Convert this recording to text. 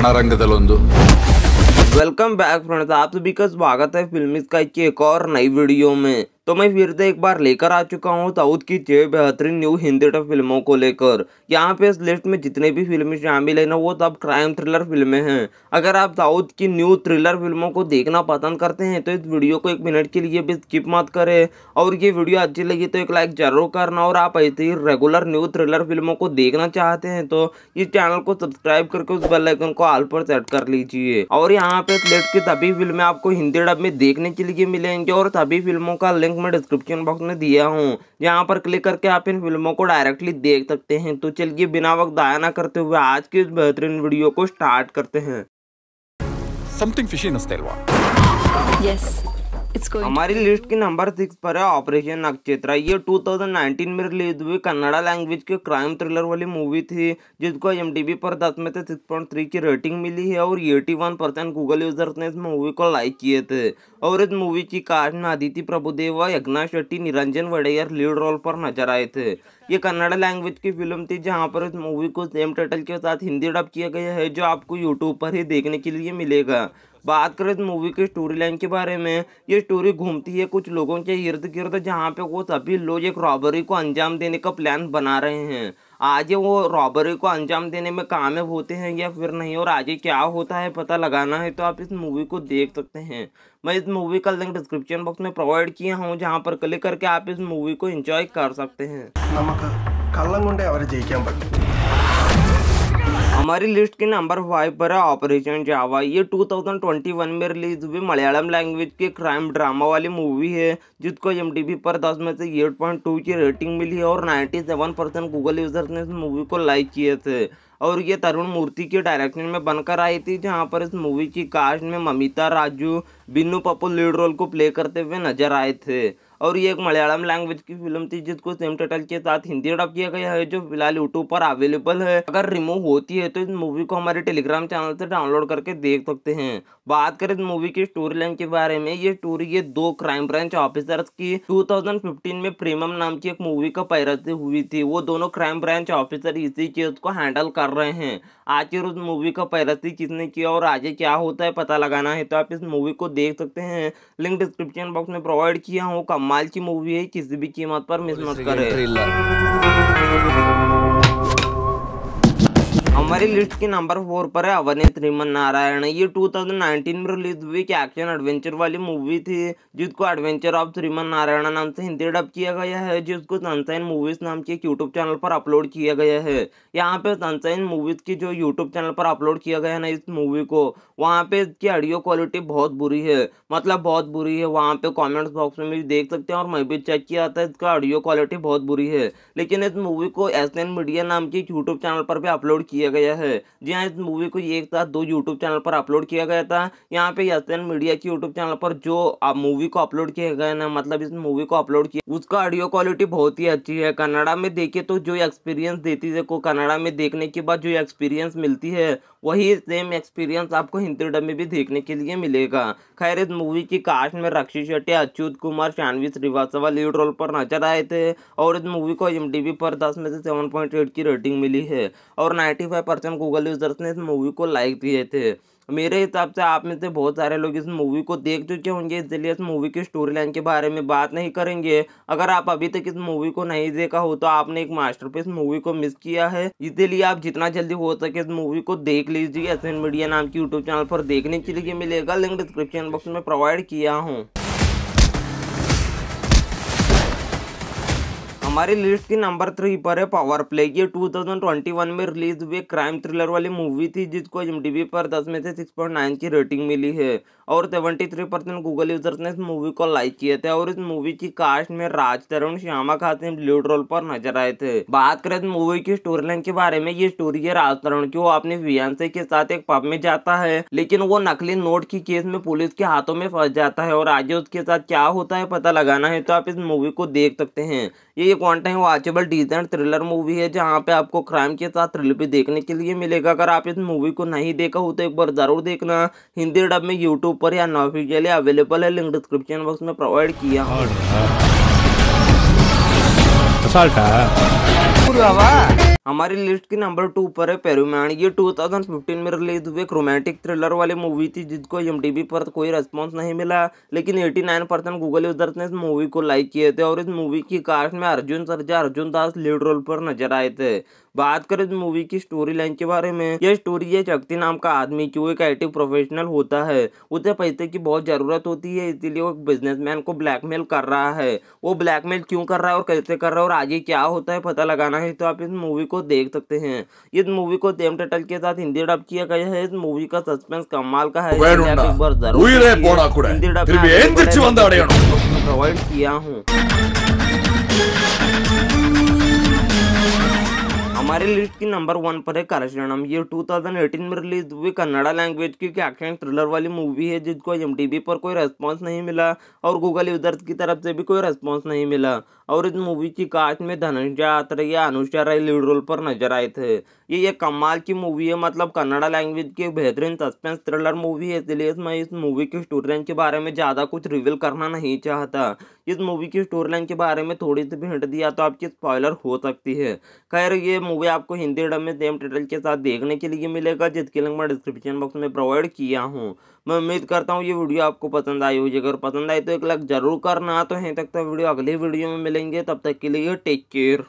रणरंगदलೊಂದು welcome back friends आप सभी का स्वागत है फिल्म इसका एक और नई वीडियो में तो मैं फिर से एक बार लेकर आ चुका हूँ साउथ की छः बेहतरीन न्यू हिंदी टफ फिल्मों को लेकर यहाँ पे इस लिस्ट में जितने भी फिल्में शामिल है ना वो सब क्राइम थ्रिलर फिल्में हैं अगर आप साउथ की न्यू थ्रिलर फिल्मों को देखना पसंद करते हैं तो इस वीडियो को एक मिनट के लिए भी स्किप मत करें और ये वीडियो अच्छी लगी तो एक लाइक जरूर करना और आप ऐसे ही रेगुलर न्यू थ्रिलर फिल्मों को देखना चाहते हैं तो इस चैनल को सब्सक्राइब करके उस बेलाइकन को आल पर सेट कर लीजिए और यहाँ पे इस लिस्ट की सभी फिल्में आपको हिंदी डब में देखने के लिए मिलेंगे और सभी फिल्मों का लिंक लिंक मैं डिस्क्रिप्शन बॉक्स में दिया हूँ यहाँ पर क्लिक करके आप इन फिल्मों को डायरेक्टली देख सकते हैं तो चलिए बिना वक्त दाया ना करते हुए आज की इस बेहतरीन वीडियो को स्टार्ट करते हैं समथिंग फिशी नस्तेलवा यस yes. हमारी लिस्ट की नंबर सिक्स पर है ऑपरेशन नक्षत्र ये 2019 में रिलीज हुई कन्नड़ा लैंग्वेज की क्राइम थ्रिलर वाली मूवी थी जिसको एम पर 10 में से 6.3 की रेटिंग मिली है और 81 परसेंट गूगल यूजर्स ने इस मूवी को लाइक किए थे और इस मूवी की कास्ट में अदिति प्रभुदेवा यज्ञा शेट्टी निरंजन वडेयर लीड रोल पर नजर आए थे ये कन्नड़ा लैंग्वेज की फिल्म थी जहाँ पर इस मूवी को सेम टाइटल के साथ हिंदी डब किया गया है जो आपको यूट्यूब पर ही देखने के लिए मिलेगा बात करें इस तो मूवी की स्टोरी लाइन के बारे में ये स्टोरी घूमती है कुछ लोगों के इर्द गिर्द जहाँ पे वो सभी लोग एक रॉबरी को अंजाम देने का प्लान बना रहे हैं आज वो रॉबरी को अंजाम देने में कामयाब होते हैं या फिर नहीं और आगे क्या होता है पता लगाना है तो आप इस मूवी को देख सकते हैं मैं इस मूवी का लिंक डिस्क्रिप्शन बॉक्स में प्रोवाइड किया हूँ जहाँ पर क्लिक करके आप इस मूवी को इंजॉय कर सकते हैं नमक कल हमारी लिस्ट के नंबर फाइव पर है ऑपरेशन जावा ये 2021 में रिलीज हुई मलयालम लैंग्वेज की क्राइम ड्रामा वाली मूवी है जिसको एम पर 10 में से 8.2 की रेटिंग मिली है और 97 परसेंट गूगल यूजर्स ने इस मूवी को लाइक किए थे और ये तरुण मूर्ति के डायरेक्शन में बनकर आई थी जहाँ पर इस मूवी की कास्ट में ममिता राजू बिन्नू पप्पू लीड रोल को प्ले करते हुए नजर आए थे और ये एक मलयालम लैंग्वेज की फिल्म थी जिसको सेम टाइटल के साथ हिंदी अडॉप किया गया है जो फिलहाल यूट्यूब पर अवेलेबल है अगर रिमूव होती है तो इस मूवी को हमारे टेलीग्राम चैनल से डाउनलोड करके देख सकते हैं बात करें इस मूवी की स्टोरी लाइन के बारे में ये स्टोरी ये दो क्राइम ब्रांच ऑफिसर्स की 2015 में प्रेमम नाम की एक मूवी का पैरसी हुई थी वो दोनों क्राइम ब्रांच ऑफिसर इसी केस को हैंडल कर रहे हैं आखिर उस मूवी का पैरसी किसने किया और आगे क्या होता है पता लगाना है तो आप इस मूवी को देख सकते हैं लिंक डिस्क्रिप्शन बॉक्स में प्रोवाइड किया हूँ कम कमाल की मूवी है किसी भी कीमत पर मिस मत करें हमारी लिस्ट के नंबर फोर पर है अवनीत रिमन नारायण ये 2019 में रिलीज हुई एक एक्शन एडवेंचर वाली मूवी थी जिसको एडवेंचर ऑफ श्रीमन नारायण नाम से हिंदी डब किया गया है जिसको सनसाइन मूवीज नाम के एक यूट्यूब चैनल पर अपलोड किया गया है यहाँ पे सनसाइन मूवीज की जो यूट्यूब चैनल पर अपलोड किया गया है ना इस मूवी को वहाँ पे इसकी ऑडियो क्वालिटी बहुत बुरी है मतलब बहुत बुरी है वहाँ पे कॉमेंट्स बॉक्स में भी देख सकते हैं और मैं भी चेक किया था इसका ऑडियो क्वालिटी बहुत बुरी है लेकिन इस मूवी को एस मीडिया नाम के यूट्यूब चैनल पर भी अपलोड किया किया गया है जी हाँ इस मूवी को एक साथ दो यूट्यूब चैनल पर अपलोड किया गया था यहाँ पे यात्रन मीडिया की यूट्यूब चैनल पर जो मूवी को अपलोड किया गया ना मतलब इस मूवी को अपलोड किया उसका ऑडियो क्वालिटी बहुत ही अच्छी है कनाडा में देखे तो जो एक्सपीरियंस देती है को कनाडा में देखने के बाद जो एक्सपीरियंस मिलती है वही सेम एक्सपीरियंस आपको हिंदी डब में भी देखने के लिए मिलेगा खैर इस मूवी की कास्ट में रक्षी शेट्टी अच्युत कुमार शानवी श्रीवास्तवा लीड रोल पर नजर आए थे और इस मूवी को एम पर दस में से सेवन की रेटिंग मिली है और नाइन्टी फाइव सौ परसेंट गूगल यूज़र्स ने इस मूवी को लाइक दिए थे मेरे हिसाब से आप में से बहुत सारे लोग इस मूवी को देख चुके होंगे इसलिए इस मूवी की स्टोरी लाइन के बारे में बात नहीं करेंगे अगर आप अभी तक इस मूवी को नहीं देखा हो तो आपने एक मास्टरपीस मूवी को मिस किया है इसीलिए आप जितना जल्दी हो सके इस मूवी को देख लीजिए एस मीडिया नाम के यूट्यूब चैनल पर देखने के लिए मिलेगा लिंक डिस्क्रिप्शन बॉक्स में प्रोवाइड किया हूँ हमारी लिस्ट की नंबर थ्री पर है पावर प्ले ये 2021 में रिलीज हुई क्राइम थ्रिलर वाली मूवी थी जिसको एम पर 10 में से 6.9 की रेटिंग मिली है और 73 परसेंट गूगल यूजर्स ने इस मूवी को लाइक किए थे और इस मूवी की कास्ट में राज तरुण श्यामा खासिम लीड रोल पर नजर आए थे बात करें इस मूवी की स्टोरी लाइन के बारे में ये स्टोरी है राज तरुण की वो अपने फियांसे के साथ एक पब में जाता है लेकिन वो नकली नोट की केस में पुलिस के हाथों में फंस जाता है और आगे उसके साथ क्या होता है पता लगाना है तो आप इस मूवी को देख सकते हैं ये कॉन्ट है वॉचेबल आचेबल थ्रिलर मूवी है जहाँ पे आपको क्राइम के साथ थ्रिल भी देखने के लिए मिलेगा अगर आप इस मूवी को नहीं देखा हो तो एक बार ज़रूर देखना हिंदी डब में यूट्यूब पर या नॉन अवेलेबल है लिंक डिस्क्रिप्शन बॉक्स में प्रोवाइड किया हमारी लिस्ट के नंबर टू पर है पेरूमैन ये 2015 में रिलीज हुई एक रोमांटिक थ्रिलर वाली मूवी थी जिसको एम पर कोई रेस्पॉन्स नहीं मिला लेकिन 89 परसेंट गूगल यूजर्स ने इस मूवी को लाइक किए थे और इस मूवी की कास्ट में अर्जुन सरजा अर्जुन दास लीड रोल पर नजर आए थे बात करें इस मूवी की स्टोरी लाइन के बारे में यह स्टोरी है शक्ति नाम का आदमी की एक आई प्रोफेशनल होता है उसे पैसे की बहुत ज़रूरत होती है इसीलिए वो बिजनेसमैन को ब्लैकमेल कर रहा है वो ब्लैकमेल क्यों कर रहा है और कैसे कर रहा है और आगे क्या होता है पता लगाना है तो आप इस मूवी को देख सकते हैं इस मूवी को देम टटल के साथ हिंदी डब किया गया है इस मूवी का सस्पेंस कमाल का है हिंदी डब प्रोवाइड किया हूँ हमारी लिस्ट की नंबर वन पर है काराशरणम ये 2018 में रिलीज हुई कन्नड़ा लैंग्वेज की एक्शन थ्रिलर वाली मूवी है जिसको एम पर कोई रेस्पॉन्स नहीं मिला और गूगल यूजर्स की तरफ से भी कोई रेस्पॉन्स नहीं मिला और इस मूवी की कास्ट में धनंजय आत्र या अनुष्का राय लीड रोल पर नजर आए थे ये एक कमाल की मूवी है मतलब कन्नड़ा लैंग्वेज की एक बेहतरीन सस्पेंस थ्रिलर मूवी है इसलिए मैं इस मूवी की स्टोरी लाइन के बारे में ज़्यादा कुछ रिवील करना नहीं चाहता इस मूवी की स्टोरी लाइन के बारे में थोड़ी सी भी हिंट दिया तो आपकी स्पॉयलर हो सकती है खैर ये मूवी आपको हिंदी डब में सेम टाइटल के साथ देखने के लिए मिलेगा जिसकी लिंक मैं डिस्क्रिप्शन बॉक्स में प्रोवाइड किया हूँ मैं उम्मीद करता हूँ ये वीडियो आपको पसंद आई होगी अगर पसंद आई तो एक लाइक जरूर करना तो यहीं तक तो वीडियो अगली वीडियो में मिलेंगे तब तक के लिए टेक केयर